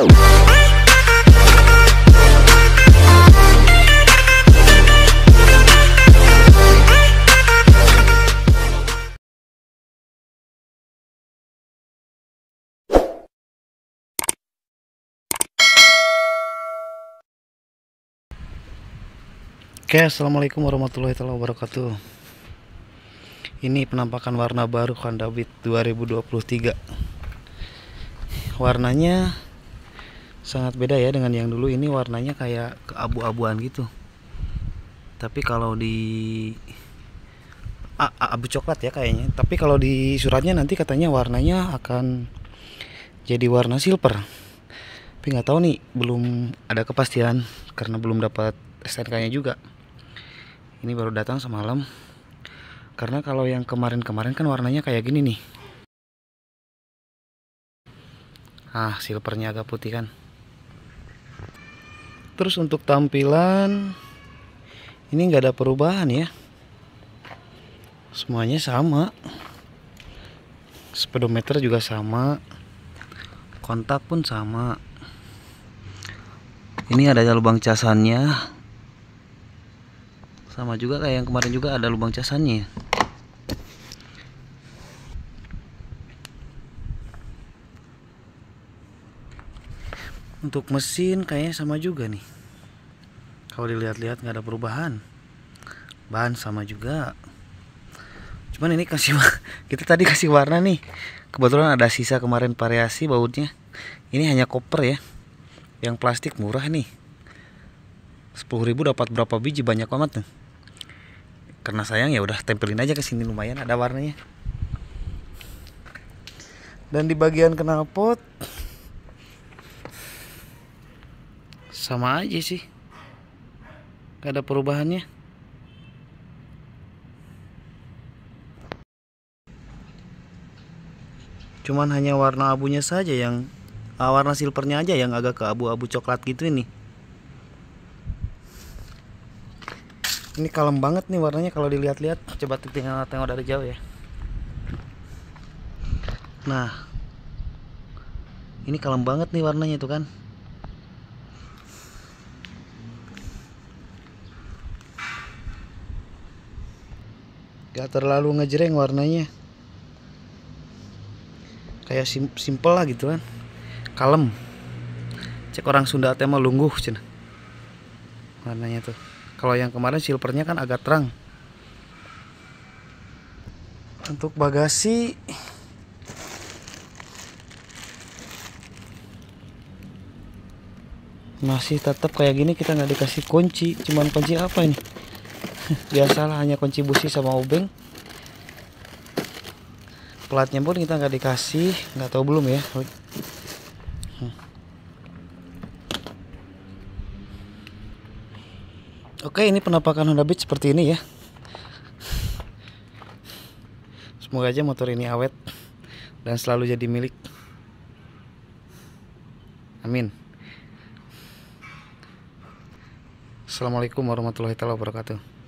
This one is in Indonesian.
Oke, okay, assalamualaikum warahmatullahi wabarakatuh. Ini penampakan warna baru Honda Beat 2023. Warnanya sangat beda ya dengan yang dulu ini warnanya kayak keabu-abuan gitu tapi kalau di A abu coklat ya kayaknya tapi kalau di suratnya nanti katanya warnanya akan jadi warna silver tapi nggak tahu nih belum ada kepastian karena belum dapat STNK nya juga ini baru datang semalam karena kalau yang kemarin-kemarin kan warnanya kayak gini nih ah silvernya agak putih kan terus untuk tampilan ini nggak ada perubahan ya semuanya sama speedometer juga sama kontak pun sama ini ada lubang casannya sama juga kayak yang kemarin juga ada lubang casannya untuk mesin kayaknya sama juga nih kalau dilihat-lihat nggak ada perubahan bahan sama juga cuman ini kasih kita tadi kasih warna nih kebetulan ada sisa kemarin variasi bautnya ini hanya koper ya yang plastik murah nih ribu dapat berapa biji banyak banget tuh karena sayang ya udah tempelin aja ke sini lumayan ada warnanya dan di bagian knalpot sama aja sih gak ada perubahannya cuman hanya warna abunya saja yang ah, warna silvernya aja yang agak ke abu-abu coklat gitu ini ini kalem banget nih warnanya kalau dilihat-lihat coba tinggal tengok dari jauh ya nah ini kalem banget nih warnanya itu kan gak terlalu ngejreng warnanya kayak sim simple lah gitu kan kalem cek orang Sunda tema lungguh cina warnanya tuh kalau yang kemarin silvernya kan agak terang untuk bagasi masih tetap kayak gini kita nggak dikasih kunci cuman kunci apa ini biasalah hanya kunci busi sama obeng platnya pun kita nggak dikasih nggak tahu belum ya hmm. oke ini penampakan Honda Beat seperti ini ya semoga aja motor ini awet dan selalu jadi milik amin Assalamualaikum warahmatullahi wabarakatuh